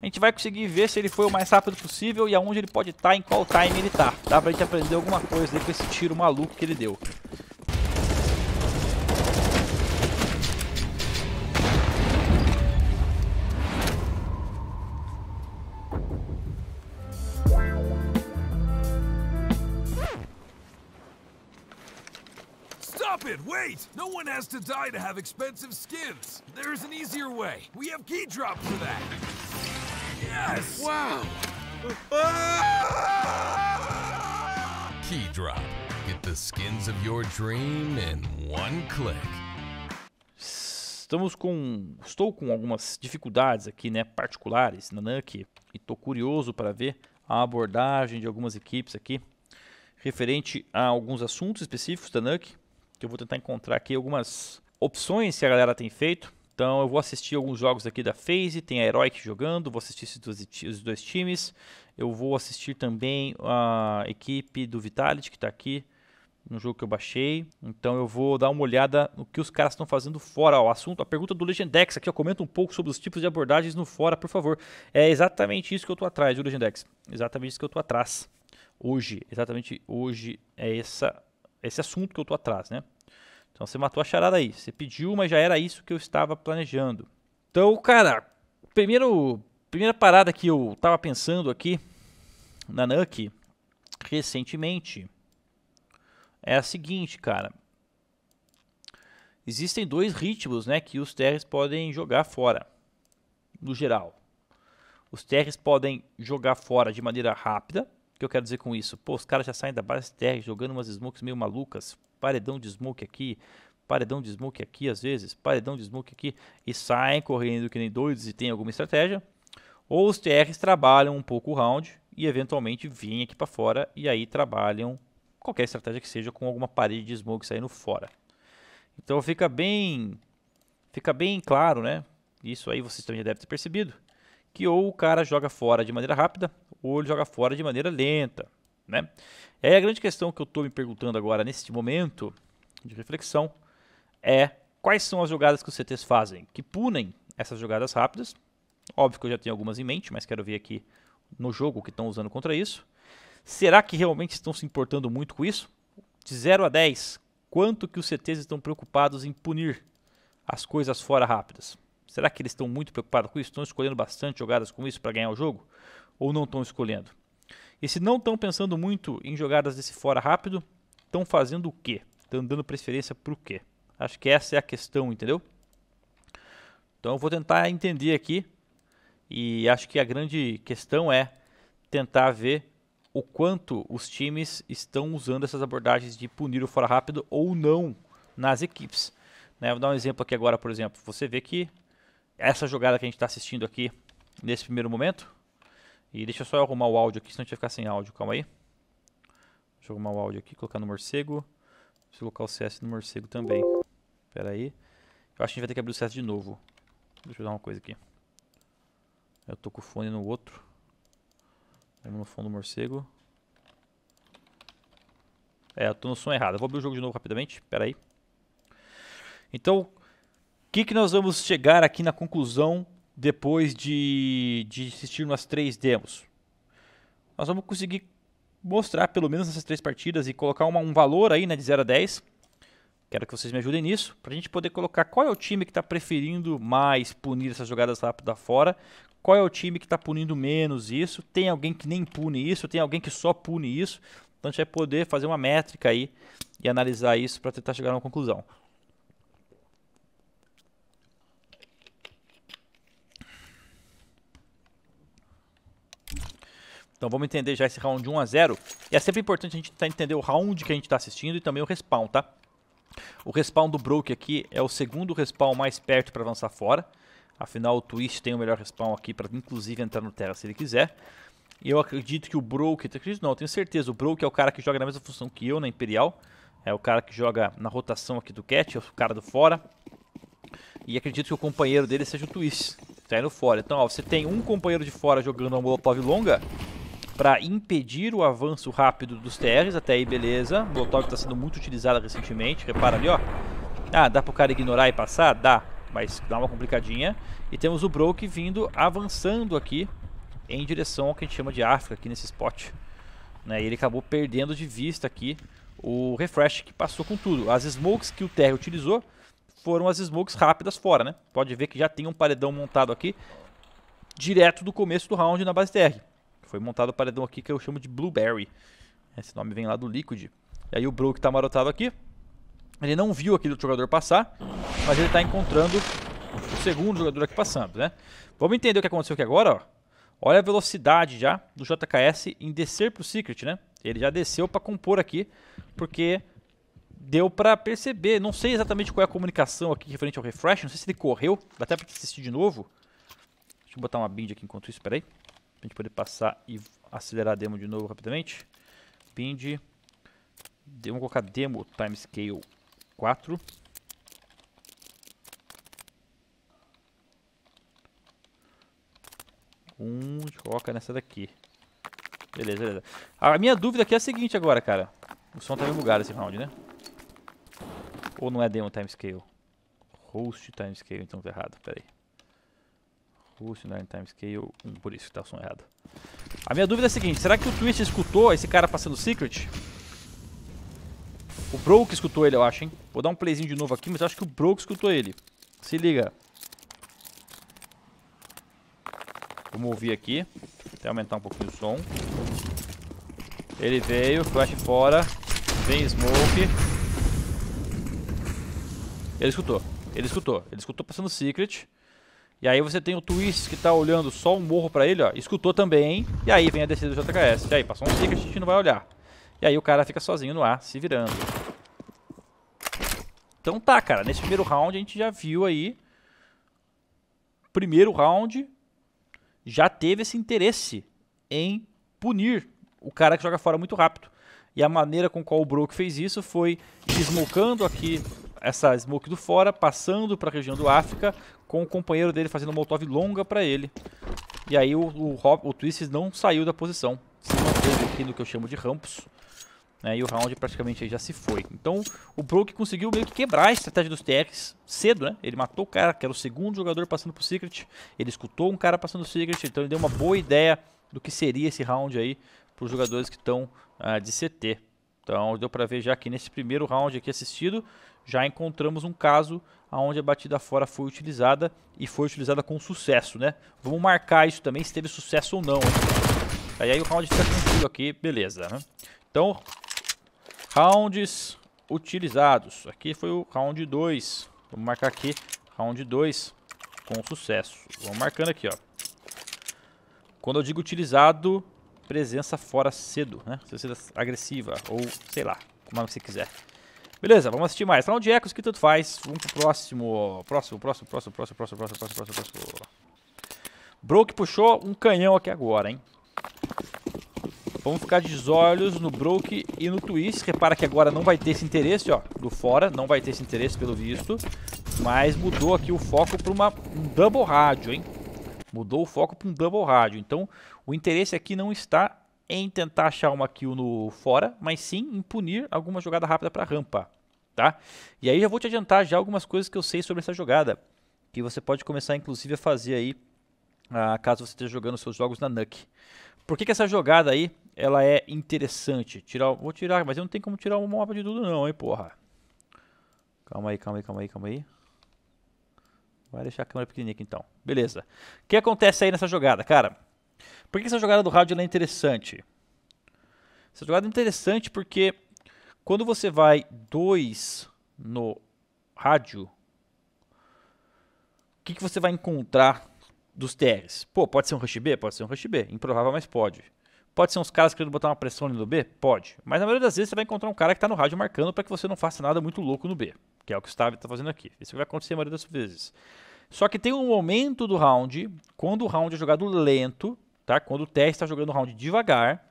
a gente vai conseguir ver se ele foi o mais rápido possível e aonde ele pode estar, tá, em qual time ele tá. Dá pra gente aprender alguma coisa aí com esse tiro maluco que ele deu. Wait! No one has to die to have expensive skins. There's an easier way. We have key drop for that. Yes! Wow! Key Drop. Get the skins of your dream in one click. Estamos com, estou com algumas dificuldades aqui, né, particulares na NUC e estou curioso para ver a abordagem de algumas equipes aqui referente a alguns assuntos específicos da NUC, que eu vou tentar encontrar aqui algumas opções que a galera tem feito então eu vou assistir alguns jogos aqui da FaZe, tem a Heroic jogando, vou assistir esses dois, os dois times. Eu vou assistir também a equipe do Vitality que está aqui no jogo que eu baixei. Então eu vou dar uma olhada no que os caras estão fazendo fora. o assunto, a pergunta do Legendex aqui, comenta um pouco sobre os tipos de abordagens no fora, por favor. É exatamente isso que eu estou atrás, viu, Legendex? Exatamente isso que eu estou atrás. Hoje, exatamente hoje é essa, esse assunto que eu estou atrás, né? Então você matou a charada aí. Você pediu, mas já era isso que eu estava planejando. Então, cara, primeiro, primeira parada que eu estava pensando aqui na NUC recentemente é a seguinte, cara. Existem dois ritmos, né, que os TRs podem jogar fora, no geral. Os TRs podem jogar fora de maneira rápida, o que eu quero dizer com isso? Pô, os caras já saem da base TR jogando umas smokes meio malucas, paredão de smoke aqui, paredão de smoke aqui às vezes, paredão de smoke aqui, e saem correndo que nem doidos e tem alguma estratégia. Ou os TRs trabalham um pouco o round e eventualmente vêm aqui para fora e aí trabalham qualquer estratégia que seja com alguma parede de smoke saindo fora. Então fica bem, fica bem claro, né? Isso aí vocês também já devem ter percebido que ou o cara joga fora de maneira rápida ou ele joga fora de maneira lenta, né? É a grande questão que eu estou me perguntando agora neste momento de reflexão é quais são as jogadas que os CTs fazem que punem essas jogadas rápidas. Óbvio que eu já tenho algumas em mente, mas quero ver aqui no jogo que estão usando contra isso. Será que realmente estão se importando muito com isso? De 0 a 10, quanto que os CTs estão preocupados em punir as coisas fora rápidas? Será que eles estão muito preocupados com isso? Estão escolhendo bastante jogadas com isso para ganhar o jogo? Ou não estão escolhendo? E se não estão pensando muito em jogadas desse fora rápido, estão fazendo o quê? Estão dando preferência para o quê? Acho que essa é a questão, entendeu? Então eu vou tentar entender aqui e acho que a grande questão é tentar ver o quanto os times estão usando essas abordagens de punir o fora rápido ou não nas equipes. Né? Vou dar um exemplo aqui agora, por exemplo. Você vê que essa jogada que a gente está assistindo aqui nesse primeiro momento. E deixa só eu arrumar o áudio aqui, senão a gente vai ficar sem áudio. Calma aí. Deixa eu arrumar o áudio aqui, colocar no morcego. Preciso colocar o CS no morcego também. Pera aí. Eu acho que a gente vai ter que abrir o CS de novo. Deixa eu dar uma coisa aqui. Eu tô com o fone no outro. Vamos no fone do morcego. É, eu tô no som errado. Eu vou abrir o jogo de novo rapidamente. Pera aí. Então, que, que nós vamos chegar aqui na conclusão depois de, de assistir as três demos? Nós vamos conseguir mostrar pelo menos essas três partidas e colocar uma, um valor aí né, de 0 a 10. Quero que vocês me ajudem nisso, para a gente poder colocar qual é o time que está preferindo mais punir essas jogadas rápidas fora, qual é o time que está punindo menos isso, tem alguém que nem pune isso, tem alguém que só pune isso. Então a gente vai poder fazer uma métrica aí e analisar isso para tentar chegar a uma conclusão. Então vamos entender já esse round de 1 a 0. E é sempre importante a gente entender o round que a gente está assistindo e também o respawn, tá? O respawn do Broke aqui é o segundo respawn mais perto para avançar fora. Afinal, o Twist tem o melhor respawn aqui para inclusive entrar no Terra se ele quiser. E eu acredito que o Broke, acredito não, tenho certeza, o Broke é o cara que joga na mesma função que eu na Imperial. É o cara que joga na rotação aqui do Cat, é o cara do fora. E acredito que o companheiro dele seja o Twist, tá indo fora. Então, ó, você tem um companheiro de fora jogando uma Molotov longa para impedir o avanço rápido dos TRs, até aí beleza. Molotov está sendo muito utilizado recentemente, repara ali, ó. Ah, dá para o cara ignorar e passar? Dá, mas dá uma complicadinha. E temos o Broke vindo, avançando aqui em direção ao que a gente chama de África, aqui nesse spot. Né? E ele acabou perdendo de vista aqui o refresh que passou com tudo. As smokes que o TR utilizou foram as smokes rápidas fora, né? Pode ver que já tem um paredão montado aqui, direto do começo do round na base TR. Foi montado o paredão aqui que eu chamo de Blueberry. Esse nome vem lá do Liquid. E aí o Brook tá marotado aqui. Ele não viu aquele jogador passar, mas ele tá encontrando o segundo jogador aqui passando, né? Vamos entender o que aconteceu aqui agora, ó. Olha a velocidade já do JKS em descer pro Secret, né? Ele já desceu para compor aqui, porque deu para perceber. Não sei exatamente qual é a comunicação aqui referente ao refresh, não sei se ele correu. Dá até pra assistir de novo. Deixa eu botar uma bind aqui enquanto isso, peraí. aí a gente poder passar e acelerar a demo de novo rapidamente. Bind, vamos colocar demo timescale 4. Um, coloca nessa daqui. Beleza, beleza. A minha dúvida aqui é a seguinte agora, cara. O som tá meio bugado esse round, né? Ou não é demo timescale? Host timescale, então tá errado, peraí. Host learn né, Times scale 1, por isso que tá o som errado. A minha dúvida é a seguinte, será que o Twist escutou esse cara passando Secret? O Broke escutou ele, eu acho, hein? Vou dar um playzinho de novo aqui, mas eu acho que o Broke escutou ele. Se liga. Vamos ouvir aqui. Até aumentar um pouquinho o som. Ele veio, flash fora. Vem smoke. Ele escutou. Ele escutou. Ele escutou passando secret. E aí você tem o Twist que tá olhando só um morro pra ele, ó. Escutou também. E aí vem a descida do JKS. E aí, passou um que a gente não vai olhar. E aí o cara fica sozinho no ar, se virando. Então tá, cara. Nesse primeiro round a gente já viu aí. Primeiro round já teve esse interesse em punir o cara que joga fora muito rápido. E a maneira com qual o Broke fez isso foi desmocando aqui essa smoke do fora, passando para a região do África, com o companheiro dele fazendo uma molotov longa para ele. E aí o, o, o não saiu da posição, se manteve aqui no que eu chamo de rampos. Né, e o round praticamente já se foi. Então o Broke conseguiu meio que quebrar a estratégia dos TX cedo, né? Ele matou o cara, que era o segundo jogador passando pro Secret. Ele escutou um cara passando o Secret, então ele deu uma boa ideia do que seria esse round aí para os jogadores que estão ah, de CT. Então deu para ver já que nesse primeiro round aqui assistido, já encontramos um caso onde a batida fora foi utilizada e foi utilizada com sucesso, né? Vamos marcar isso também, se teve sucesso ou não. Aí, aí o round fica tranquilo aqui, beleza, né? Então, rounds utilizados. Aqui foi o round 2. Vamos marcar aqui, round 2 com sucesso. Vamos marcando aqui, ó. Quando eu digo utilizado, presença fora cedo, né? Presença é agressiva ou sei lá, como é você quiser. Beleza, vamos assistir mais. Round Echoes que tanto faz. Vamos pro próximo. Próximo, próximo, próximo, próximo, próximo, próximo, próximo, próximo. Broke puxou um canhão aqui agora, hein? Vamos ficar de olhos no Broke e no Twist. Repara que agora não vai ter esse interesse, ó. Do fora, não vai ter esse interesse pelo visto. Mas mudou aqui o foco para um double rádio, hein? Mudou o foco para um double rádio. Então, o interesse aqui não está em tentar achar uma kill no fora, mas sim em punir alguma jogada rápida para rampa, tá? E aí já vou te adiantar já algumas coisas que eu sei sobre essa jogada, que você pode começar inclusive a fazer aí, ah, caso você esteja jogando seus jogos na NUC. Por que, que essa jogada aí, ela é interessante? Tirar, vou tirar, mas eu não tenho como tirar o mapa de tudo não, hein, porra. Calma aí, calma aí, calma aí, calma aí. Vai deixar a câmera pequenininha aqui então. Beleza. O que acontece aí nessa jogada, cara? Por que essa jogada do rádio é interessante? Essa jogada é interessante porque quando você vai 2 no rádio, o que, que você vai encontrar dos TRs? Pô, pode ser um rush B? Pode ser um rush B. Improvável, mas pode. Pode ser uns caras querendo botar uma pressão ali no B? Pode. Mas na maioria das vezes você vai encontrar um cara que está no rádio marcando para que você não faça nada muito louco no B, que é o que o Stav está fazendo aqui. Isso vai acontecer a maioria das vezes. Só que tem um momento do round, quando o round é jogado lento, tá? Quando o TR está jogando o round devagar,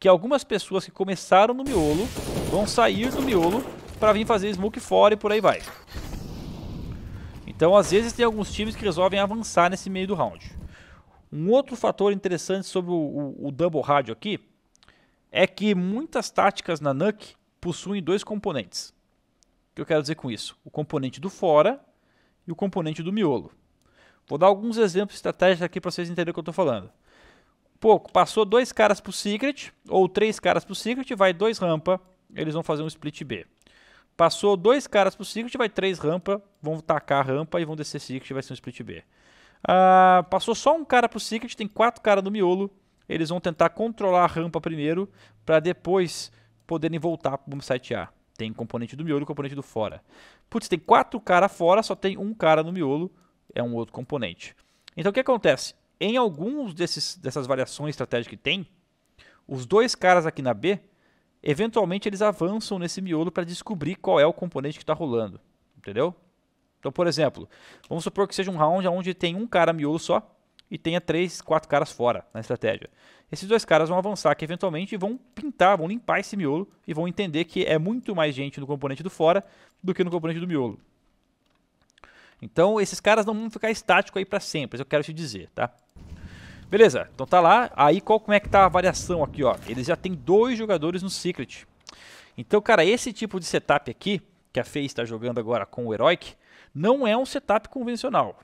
que algumas pessoas que começaram no miolo vão sair do miolo para vir fazer smoke fora e por aí vai. Então, às vezes, tem alguns times que resolvem avançar nesse meio do round. Um outro fator interessante sobre o, o, o Double Rádio aqui é que muitas táticas na NUC possuem dois componentes. O que eu quero dizer com isso? O componente do fora e o componente do miolo. Vou dar alguns exemplos estratégicos estratégias aqui para vocês entenderem o que eu estou falando pouco. Passou dois caras pro Secret, ou três caras pro Secret, vai dois rampa, eles vão fazer um split B. Passou dois caras pro Secret, vai três rampa, vão tacar rampa e vão descer Secret, vai ser um split B. Ah, passou só um cara pro Secret, tem quatro caras no miolo. Eles vão tentar controlar a rampa primeiro, para depois poderem voltar pro site A. Tem componente do miolo e componente do fora. Putz, tem quatro caras fora, só tem um cara no miolo, é um outro componente. Então o que acontece? em alguns desses, dessas variações estratégicas que tem, os dois caras aqui na B, eventualmente eles avançam nesse miolo para descobrir qual é o componente que está rolando. Entendeu? Então, por exemplo, vamos supor que seja um round onde tem um cara miolo só e tenha três, quatro caras fora na estratégia. Esses dois caras vão avançar aqui eventualmente e vão pintar, vão limpar esse miolo e vão entender que é muito mais gente no componente do fora do que no componente do miolo. Então, esses caras não vão ficar estáticos aí para sempre, é eu quero te dizer, tá? Beleza, então tá lá. Aí qual, como é que tá a variação aqui, ó? Eles já tem dois jogadores no Secret. Então, cara, esse tipo de setup aqui, que a FaZe está jogando agora com o Heroic, não é um setup convencional.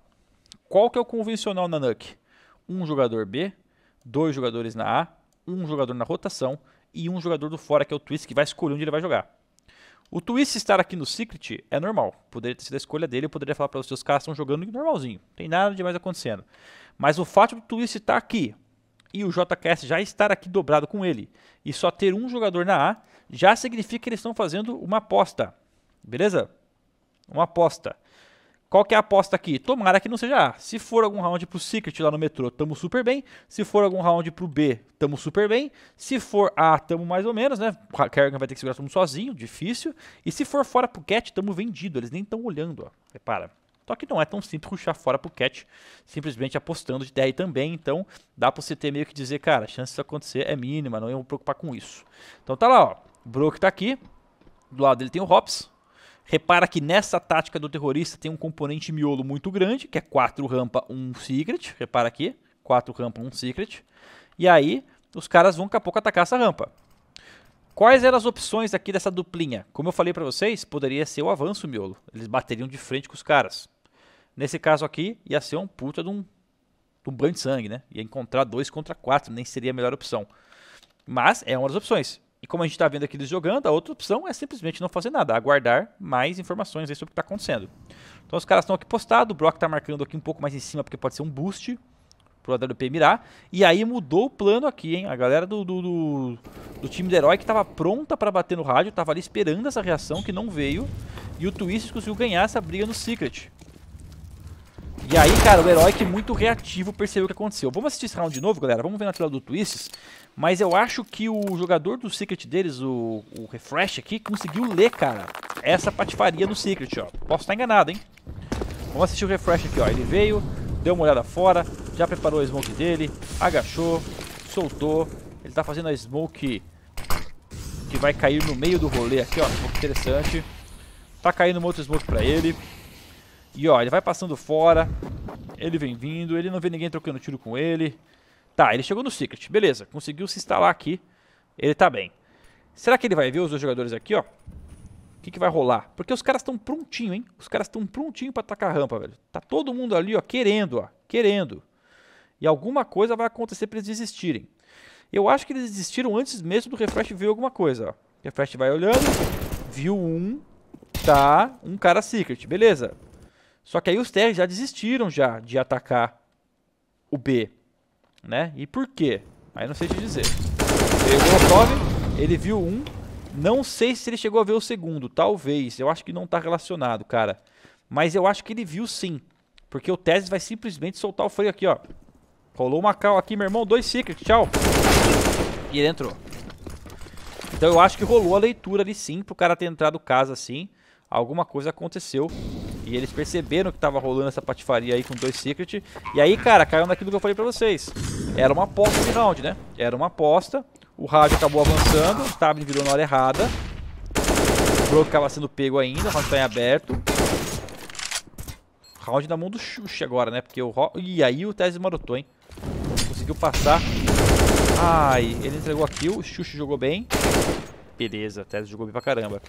Qual que é o convencional na NUC? Um jogador B, dois jogadores na A, um jogador na rotação e um jogador do fora, que é o Twist, que vai escolher onde ele vai jogar. O Twist estar aqui no Secret é normal. Poderia ter sido a escolha dele, eu poderia falar para vocês, os caras estão jogando normalzinho. Não tem nada de mais acontecendo. Mas o fato do Twist estar aqui e o JKS já estar aqui dobrado com ele e só ter um jogador na A, já significa que eles estão fazendo uma aposta. Beleza? Uma aposta. Qual que é a aposta aqui? Tomara que não seja A. Se for algum round pro Secret lá no metrô, tamo super bem. Se for algum round pro B, tamo super bem. Se for A, tamo mais ou menos, né? Kerrigan vai ter que segurar todo mundo sozinho, difícil. E se for fora pro Cat, tamo vendido. Eles nem estão olhando, ó. Repara. Só que não é tão simples puxar fora pro Cat, simplesmente apostando de 10 também. Então, dá pra você ter meio que dizer, cara, a chance disso acontecer é mínima, não ia me preocupar com isso. Então tá lá, ó. Broke tá aqui. Do lado dele tem o Hops, Repara que nessa tática do terrorista tem um componente miolo muito grande, que é 4 rampa, 1 um secret. Repara aqui, 4 rampa, 1 um secret. E aí, os caras vão daqui a pouco atacar essa rampa. Quais eram as opções aqui dessa duplinha? Como eu falei para vocês, poderia ser o avanço miolo. Eles bateriam de frente com os caras. Nesse caso aqui, ia ser um puta de um, de um banho de sangue, né? Ia encontrar 2 contra 4, nem seria a melhor opção. Mas é uma das opções. E como a gente está vendo aqui eles jogando, a outra opção é simplesmente não fazer nada, aguardar mais informações sobre o que está acontecendo. Então os caras estão aqui postados, o Brock está marcando aqui um pouco mais em cima porque pode ser um boost pro AWP mirar. E aí mudou o plano aqui, hein? A galera do, do, do, do time do herói que estava pronta para bater no rádio, estava ali esperando essa reação que não veio. E o Twisted conseguiu ganhar essa briga no Secret. E aí, cara, o herói que muito reativo percebeu o que aconteceu. Vamos assistir esse round de novo, galera? Vamos ver na tela do Twists. Mas eu acho que o jogador do Secret deles, o, o Refresh aqui, conseguiu ler, cara, essa patifaria do Secret, ó. Posso estar enganado, hein? Vamos assistir o Refresh aqui, ó. Ele veio, deu uma olhada fora, já preparou a smoke dele, agachou, soltou. Ele tá fazendo a smoke que vai cair no meio do rolê aqui, ó. Smoke interessante. Tá caindo uma outra smoke pra ele. E ó, ele vai passando fora. Ele vem vindo, ele não vê ninguém trocando tiro com ele. Tá, ele chegou no Secret, beleza, conseguiu se instalar aqui, ele tá bem. Será que ele vai ver os dois jogadores aqui, ó? O que, que vai rolar? Porque os caras estão prontinho, hein? Os caras estão prontinho pra atacar a rampa, velho. Tá todo mundo ali, ó, querendo, ó, querendo. E alguma coisa vai acontecer pra eles desistirem. Eu acho que eles desistiram antes mesmo do Refresh ver alguma coisa, ó. Refresh vai olhando, viu um, tá, um cara Secret, beleza. Só que aí os TR já desistiram já de atacar o B né? E por quê? Aí não sei te dizer. Molotov, ele viu um. Não sei se ele chegou a ver o segundo, talvez. Eu acho que não está relacionado, cara. Mas eu acho que ele viu sim. Porque o Tese vai simplesmente soltar o freio aqui, ó. Rolou uma cal aqui, meu irmão. Dois secrets, tchau. E ele entrou. Então eu acho que rolou a leitura ali sim, pro cara ter entrado casa assim. Alguma coisa aconteceu. E eles perceberam que tava rolando essa patifaria aí com dois Secret. E aí, cara, caiu naquilo que eu falei pra vocês. Era uma aposta de round, né? Era uma aposta. O rádio acabou avançando. O Tabin virou na hora errada. O Broke estava sendo pego ainda. O round tá em aberto. Round na mão do Xuxa agora, né? Porque o... E aí o Tese marotou, hein? Conseguiu passar. Ai, ele entregou a kill. O Xuxa jogou bem beleza até jogou bem pra caramba.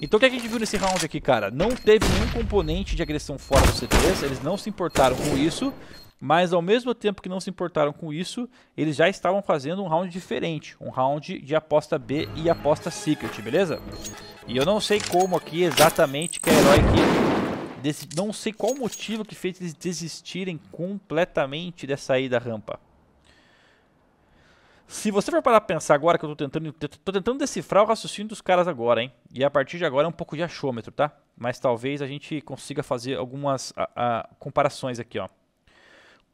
Então o é que a gente viu nesse round aqui, cara? Não teve nenhum componente de agressão fora do C3, eles não se importaram com isso. Mas ao mesmo tempo que não se importaram com isso, eles já estavam fazendo um round diferente. Um round de aposta B e aposta Secret, beleza? E eu não sei como aqui exatamente que a é Herói aqui... Desse, não sei qual motivo que fez eles desistirem completamente dessa da rampa. Se você for parar pra pensar agora, que eu tô tentando, tô tentando decifrar o raciocínio dos caras agora, hein? E a partir de agora é um pouco de achômetro, tá? Mas talvez a gente consiga fazer algumas a, a, comparações aqui, ó.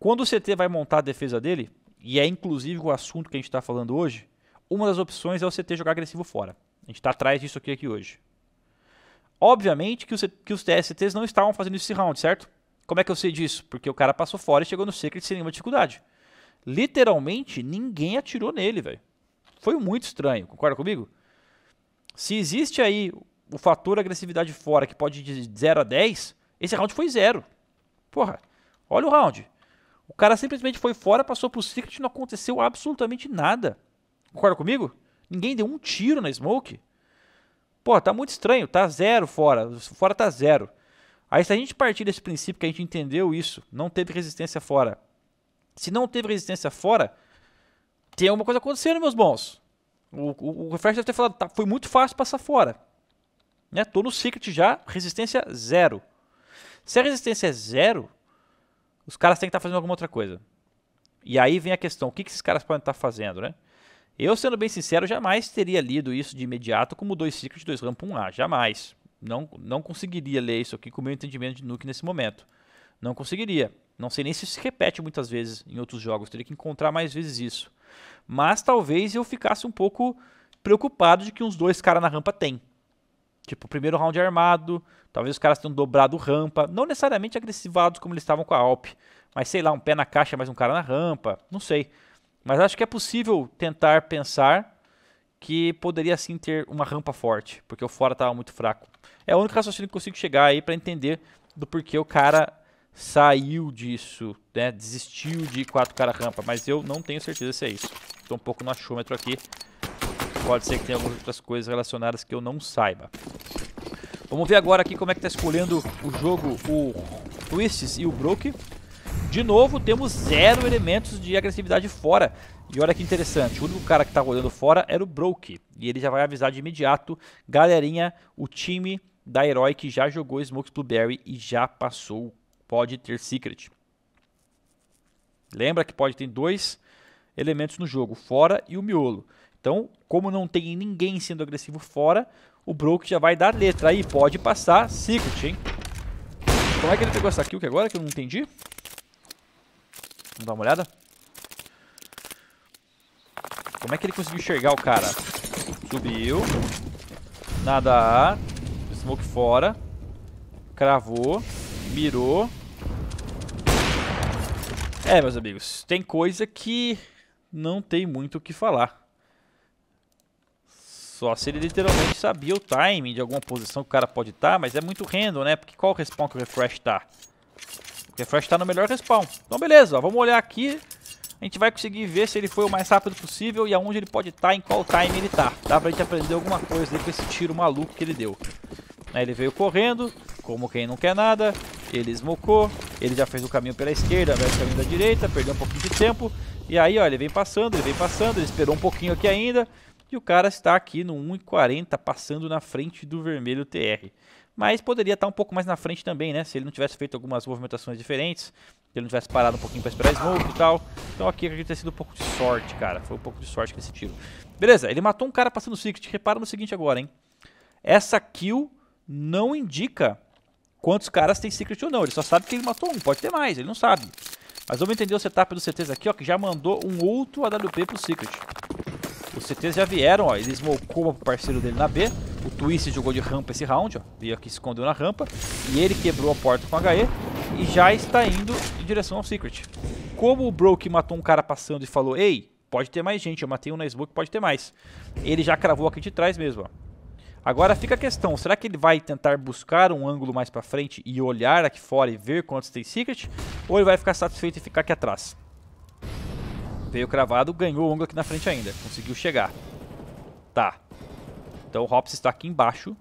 Quando o CT vai montar a defesa dele, e é inclusive o assunto que a gente está falando hoje, uma das opções é o CT jogar agressivo fora. A gente está atrás disso aqui, aqui hoje. Obviamente que o que os TSTs não estavam fazendo esse round, certo? Como é que eu sei disso? Porque o cara passou fora e chegou no secret sem nenhuma dificuldade literalmente ninguém atirou nele, velho. Foi muito estranho, concorda comigo? Se existe aí o fator agressividade fora que pode ir de 0 a 10, esse round foi zero. Porra, olha o round. O cara simplesmente foi fora, passou pro Secret e não aconteceu absolutamente nada. Concorda comigo? Ninguém deu um tiro na Smoke. Pô, tá muito estranho, tá zero fora. Fora tá zero. Aí se a gente partir desse princípio que a gente entendeu isso, não teve resistência fora, se não teve resistência fora, tem alguma coisa acontecendo, meus bons. O, o, o refresh deve ter falado, tá, foi muito fácil passar fora. Né? Tô no secret já, resistência zero. Se a resistência é zero, os caras têm que estar tá fazendo alguma outra coisa. E aí vem a questão, o que, que esses caras podem estar tá fazendo, né? Eu, sendo bem sincero, jamais teria lido isso de imediato como 2 Secret, 2 rampa 1A. Jamais. Não, não conseguiria ler isso aqui com o meu entendimento de Nuke nesse momento. Não conseguiria. Não sei nem se isso se repete muitas vezes em outros jogos, teria que encontrar mais vezes isso. Mas talvez eu ficasse um pouco preocupado de que uns dois caras na rampa tem. Tipo, primeiro round é armado, talvez os caras tenham dobrado rampa, não necessariamente agressivados como eles estavam com a Alp, mas sei lá, um pé na caixa, mais um cara na rampa, não sei. Mas acho que é possível tentar pensar que poderia sim ter uma rampa forte, porque o fora estava muito fraco. É o único raciocínio que eu consigo chegar aí para entender do porquê o cara saiu disso, né? Desistiu de quatro cara rampa, mas eu não tenho certeza se é isso. Estou um pouco no achômetro aqui. Pode ser que tenha algumas outras coisas relacionadas que eu não saiba. Vamos ver agora aqui como é que está escolhendo o jogo, o Twists e o Broke. De novo, temos zero elementos de agressividade fora. E olha que interessante, o único cara que está rolando fora era o Broke. E ele já vai avisar de imediato, galerinha, o time da Herói que já jogou Smokes Blueberry e já passou o pode ter secret. Lembra que pode ter dois elementos no jogo, fora e o miolo. Então, como não tem ninguém sendo agressivo fora, o Broke já vai dar letra aí, pode passar secret, hein? Como é que ele pegou essa kill que agora que eu não entendi? Vamos dar uma olhada. Como é que ele conseguiu enxergar o cara? Subiu. Nada A. Smoke fora. Cravou. Mirou. É, meus amigos, tem coisa que não tem muito o que falar. Só se ele literalmente sabia o timing de alguma posição que o cara pode estar, tá, mas é muito random, né? Porque qual respawn que o refresh tá? O refresh tá no melhor respawn. Então beleza, ó, vamos olhar aqui. A gente vai conseguir ver se ele foi o mais rápido possível e aonde ele pode estar, tá, em qual time ele tá. Dá pra gente aprender alguma coisa aí com esse tiro maluco que ele deu. Ele veio correndo, como quem não quer nada, ele esmocou, ele já fez o caminho pela esquerda, vai o caminho da direita, perdeu um pouquinho de tempo. E aí, ó, ele vem passando, ele vem passando, ele esperou um pouquinho aqui ainda. E o cara está aqui no 1,40, passando na frente do vermelho TR. Mas poderia estar um pouco mais na frente também, né? Se ele não tivesse feito algumas movimentações diferentes, se ele não tivesse parado um pouquinho para esperar smoke e tal. Então aqui acredito ter sido um pouco de sorte, cara. Foi um pouco de sorte com esse tiro. Beleza, ele matou um cara passando o Secret. Repara no seguinte agora, hein? Essa kill não indica quantos caras tem secret ou não. Ele só sabe que ele matou um, pode ter mais, ele não sabe. Mas vamos entender o setup do CTs aqui, ó, que já mandou um outro AWP pro Secret. Os CTs já vieram, ó, ele smokou o parceiro dele na B. O Twist jogou de rampa esse round, ó, veio aqui, escondeu na rampa. E ele quebrou a porta com HE e já está indo em direção ao Secret. Como o Broke matou um cara passando e falou, ei, pode ter mais gente, eu matei um na smoke, pode ter mais. Ele já cravou aqui de trás mesmo, ó. Agora fica a questão, será que ele vai tentar buscar um ângulo mais pra frente e olhar aqui fora e ver quantos tem secret? Ou ele vai ficar satisfeito e ficar aqui atrás? Veio cravado, ganhou o ângulo aqui na frente ainda, conseguiu chegar. Tá. Então o Hops está aqui embaixo,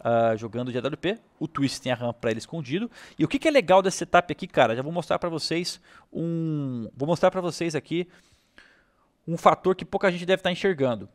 uh, jogando de AWP. O Twist tem a rampa pra ele escondido. E o que, que é legal desse setup aqui, cara? Já vou mostrar pra vocês um... Vou mostrar pra vocês aqui um fator que pouca gente deve estar tá enxergando.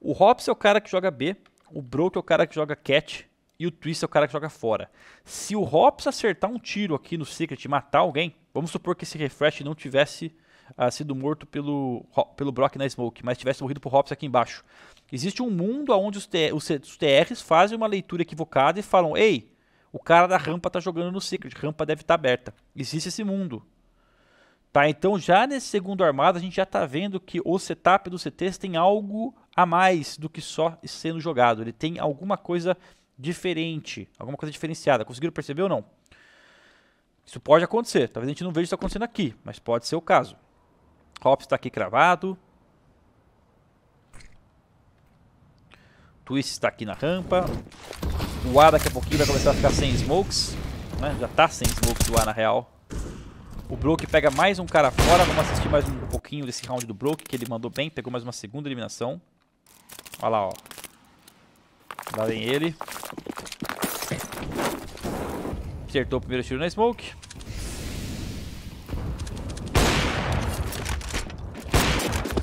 O Hops é o cara que joga B, o Broke é o cara que joga catch e o Twist é o cara que joga fora. Se o Hops acertar um tiro aqui no Secret e matar alguém, vamos supor que esse refresh não tivesse ah, sido morto pelo, pelo Brock na Smoke, mas tivesse morrido por Hops aqui embaixo. Existe um mundo onde os, TR, os, os TRs fazem uma leitura equivocada e falam: Ei, o cara da rampa tá jogando no Secret, rampa deve estar tá aberta. Existe esse mundo. Tá, então já nesse segundo armado a gente já tá vendo que o setup do CTs tem algo a mais do que só sendo jogado. Ele tem alguma coisa diferente, alguma coisa diferenciada. Conseguiram perceber ou não? Isso pode acontecer. Talvez a gente não veja isso acontecendo aqui, mas pode ser o caso. Hops está aqui cravado. Twist está aqui na rampa. O A daqui a pouquinho vai começar a ficar sem smokes. Né? Já está sem smokes o A na real. O Broke pega mais um cara fora. Vamos assistir mais um pouquinho desse round do Broke, que ele mandou bem. Pegou mais uma segunda eliminação. Olha lá, ó. Dá em ele. Acertou o primeiro tiro na smoke.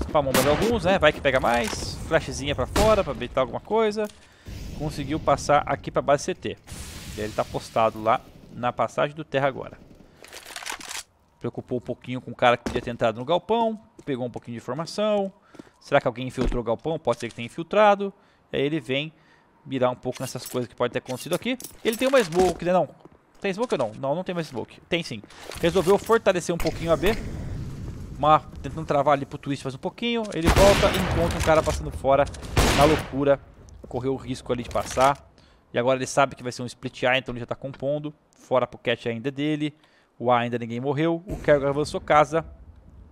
Spamou mais alguns, né? Vai que pega mais. Flashzinha pra fora pra beitar alguma coisa. Conseguiu passar aqui pra base CT. Ele tá postado lá na passagem do terra agora. Preocupou um pouquinho com o cara que podia ter entrado no galpão. Pegou um pouquinho de informação. Será que alguém infiltrou o galpão? Pode ser que tenha infiltrado. aí ele vem mirar um pouco nessas coisas que pode ter acontecido aqui. Ele tem uma smoke, né? Não. Tem smoke ou não? Não, não tem mais smoke. Tem sim. Resolveu fortalecer um pouquinho a B. Uma, tentando travar ali pro twist faz um pouquinho. Ele volta e encontra um cara passando fora na loucura. Correu o risco ali de passar. E agora ele sabe que vai ser um split A, então ele já tá compondo. Fora pro cat ainda dele. O A ainda ninguém morreu. O Kerrigan avançou casa.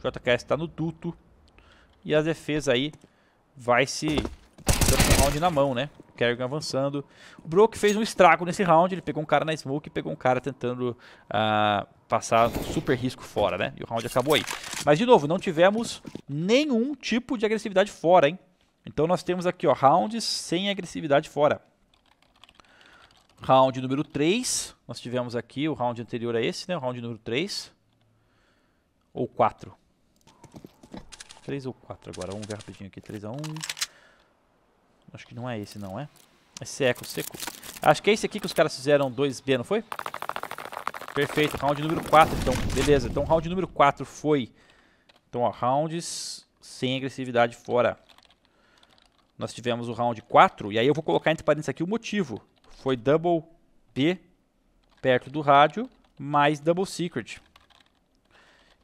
O JKS tá no duto. E as defesa aí vai se dando um round na mão, né? Kerrigan avançando. O Brook fez um estrago nesse round. Ele pegou um cara na smoke e pegou um cara tentando uh, passar super risco fora, né? E o round acabou aí. Mas, de novo, não tivemos nenhum tipo de agressividade fora, hein? Então nós temos aqui, ó, rounds sem agressividade fora. Round número 3. Nós tivemos aqui o round anterior a esse, né? O round número 3. Ou 4. 3 ou 4 agora. Vamos ver rapidinho aqui. 3 a 1. Acho que não é esse, não é? é seco, seco. Acho que é esse aqui que os caras fizeram 2B, não foi? Perfeito. Round número 4, então. Beleza. Então, round número 4 foi... Então, ó, rounds sem agressividade fora. Nós tivemos o round 4. E aí eu vou colocar entre parênteses aqui o motivo. Foi double B perto do rádio mais double secret.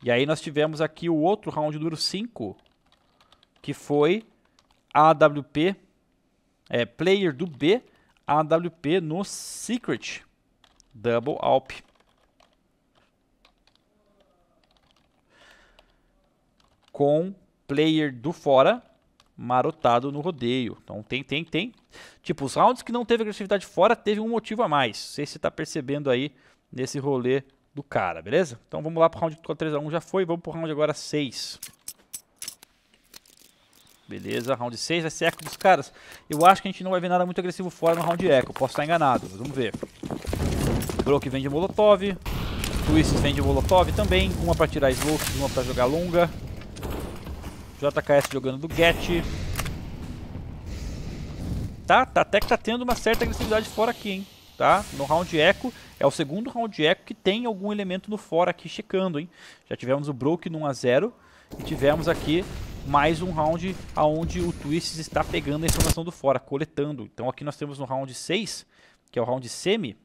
E aí nós tivemos aqui o outro round número 5, que foi AWP, é, player do B, AWP no Secret, Double Alp. Com player do fora, marotado no rodeio. Então tem, tem, tem. Tipo, os rounds que não teve agressividade fora, teve um motivo a mais. Não sei se você está percebendo aí nesse rolê do cara, beleza? Então vamos lá pro round 3x1 já foi, vamos pro round agora 6. Beleza, round 6 vai ser eco dos caras. Eu acho que a gente não vai ver nada muito agressivo fora no round eco, posso estar enganado, mas vamos ver. Broke vende molotov, vem vende molotov também, uma pra tirar slow, uma pra jogar longa. JKS jogando do Get. Tá, tá, até que tá tendo uma certa agressividade fora aqui, hein? Tá? No round eco é o segundo round de eco que tem algum elemento no fora aqui checando, hein? Já tivemos o Broke no 1x0 e tivemos aqui mais um round aonde o Twists está pegando a informação do fora, coletando. Então aqui nós temos no round 6, que é o round semi,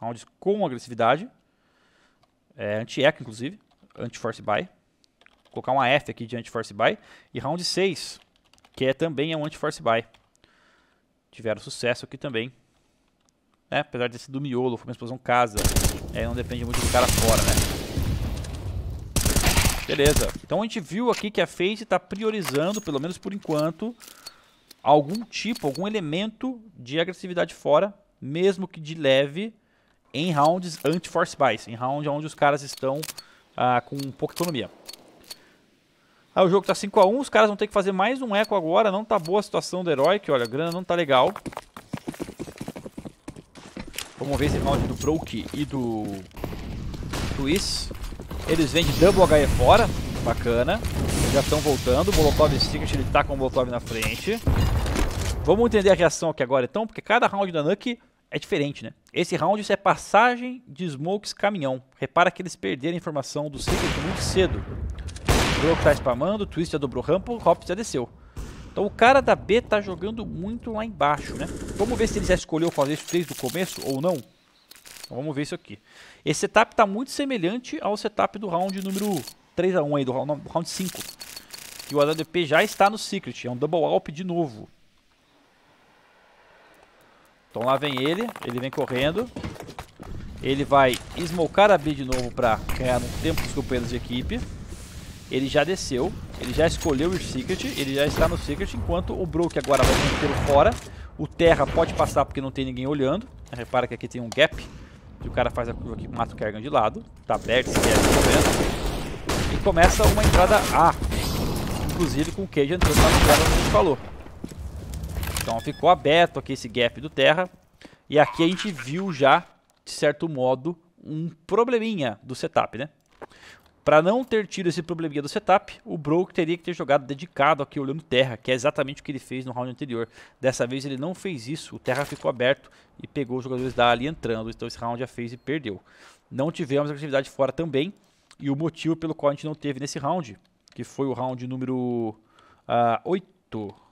round com agressividade, é, anti-eco inclusive, anti-force buy. Vou colocar uma F aqui de anti-force buy. E round 6, que é também é um anti-force buy. Tiveram sucesso aqui também né? Apesar de ser do miolo, foi uma explosão casa. É, não depende muito do cara fora, né? Beleza. Então a gente viu aqui que a FaZe está priorizando, pelo menos por enquanto, algum tipo, algum elemento de agressividade fora, mesmo que de leve, em rounds anti-force buys, em round onde os caras estão ah, com pouca economia. Aí ah, o jogo tá 5x1, os caras vão ter que fazer mais um eco agora, não tá boa a situação do herói que olha, a grana não tá legal. Vamos ver esse round do Broke e do Twist. Eles vêm de double HE fora, bacana. Já estão voltando, o Molotov Secret ele tá com o Molotov na frente. Vamos entender a reação aqui agora então, porque cada round da Nuke é diferente, né? Esse round isso é passagem de smokes caminhão. Repara que eles perderam a informação do Secret muito cedo. Broke tá spamando, o Twist já dobrou rampo, o Hop já desceu. Então o cara da B tá jogando muito lá embaixo, né? Vamos ver se ele já escolheu fazer isso desde o começo ou não. Então vamos ver isso aqui. Esse setup tá muito semelhante ao setup do round número 3x1 aí, do round, 5. Que o ADP já está no Secret, é um double alp de novo. Então lá vem ele, ele vem correndo. Ele vai smocar a B de novo para ganhar no tempo dos companheiros de equipe. Ele já desceu. Ele já escolheu o Secret, ele já está no Secret, enquanto o Broke agora vai o inteiro fora. O Terra pode passar porque não tem ninguém olhando. Repara que aqui tem um gap. que o cara faz a curva aqui, mata o Kerrigan de lado. Tá aberto, se quer, tá E começa uma entrada A. Inclusive com o Cage entrando na entrada Terra, a gente falou. Então ficou aberto aqui esse gap do Terra. E aqui a gente viu já, de certo modo, um probleminha do setup, né? Para não ter tido esse probleminha do setup, o Broke teria que ter jogado dedicado aqui olhando terra, que é exatamente o que ele fez no round anterior. Dessa vez ele não fez isso, o terra ficou aberto e pegou os jogadores da ali entrando, então esse round já fez e perdeu. Não tivemos agressividade fora também, e o motivo pelo qual a gente não teve nesse round, que foi o round número uh, ah, 8,